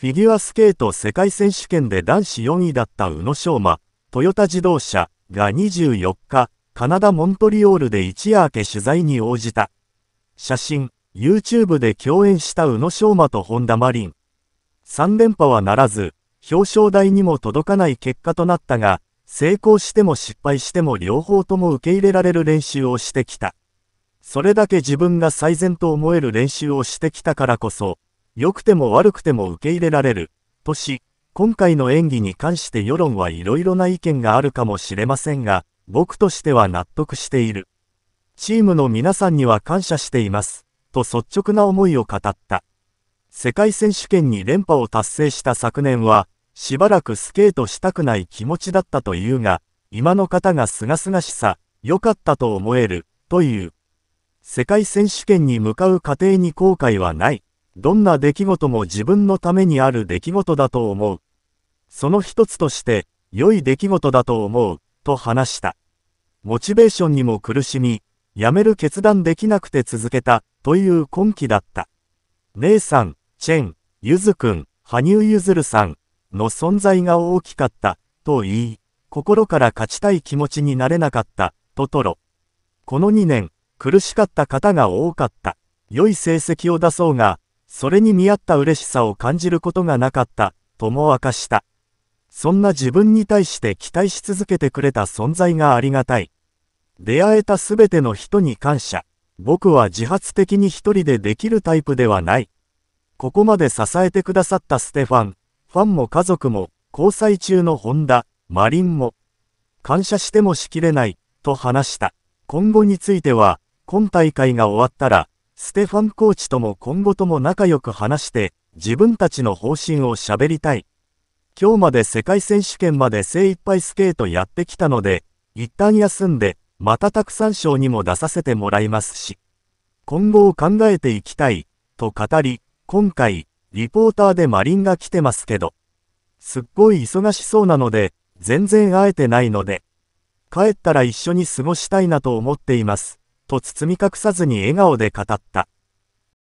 フィギュアスケート世界選手権で男子4位だった宇野昌磨、トヨタ自動車が24日、カナダ・モントリオールで一夜明け取材に応じた。写真、YouTube で共演した宇野昌磨と本田マリン。3連覇はならず、表彰台にも届かない結果となったが、成功しても失敗しても両方とも受け入れられる練習をしてきた。それだけ自分が最善と思える練習をしてきたからこそ、良くても悪くても受け入れられる、とし、今回の演技に関して世論はいろいろな意見があるかもしれませんが、僕としては納得している。チームの皆さんには感謝しています、と率直な思いを語った。世界選手権に連覇を達成した昨年は、しばらくスケートしたくない気持ちだったというが、今の方が清々しさ、良かったと思える、という。世界選手権に向かう過程に後悔はない、どんな出来事も自分のためにある出来事だと思う。その一つとして、良い出来事だと思う、と話した。モチベーションにも苦しみ、辞める決断できなくて続けた、という根気だった。姉さん、チェン、ゆずくん、羽生結弦さんの存在が大きかった、と言い、心から勝ちたい気持ちになれなかった、とトロ。この2年、苦しかった方が多かった。良い成績を出そうが、それに見合った嬉しさを感じることがなかった、とも明かした。そんな自分に対して期待し続けてくれた存在がありがたい。出会えたすべての人に感謝。僕は自発的に一人でできるタイプではない。ここまで支えてくださったステファン、ファンも家族も、交際中のホンダ、マリンも、感謝してもしきれない、と話した。今後については、今大会が終わったら、ステファンコーチとも今後とも仲良く話して、自分たちの方針を喋りたい。今日まで世界選手権まで精一杯スケートやってきたので、一旦休んで、またたくさん賞にも出させてもらいますし、今後を考えていきたい、と語り、今回、リポーターでマリンが来てますけど、すっごい忙しそうなので、全然会えてないので、帰ったら一緒に過ごしたいなと思っています。と包み隠さずに笑顔で語った。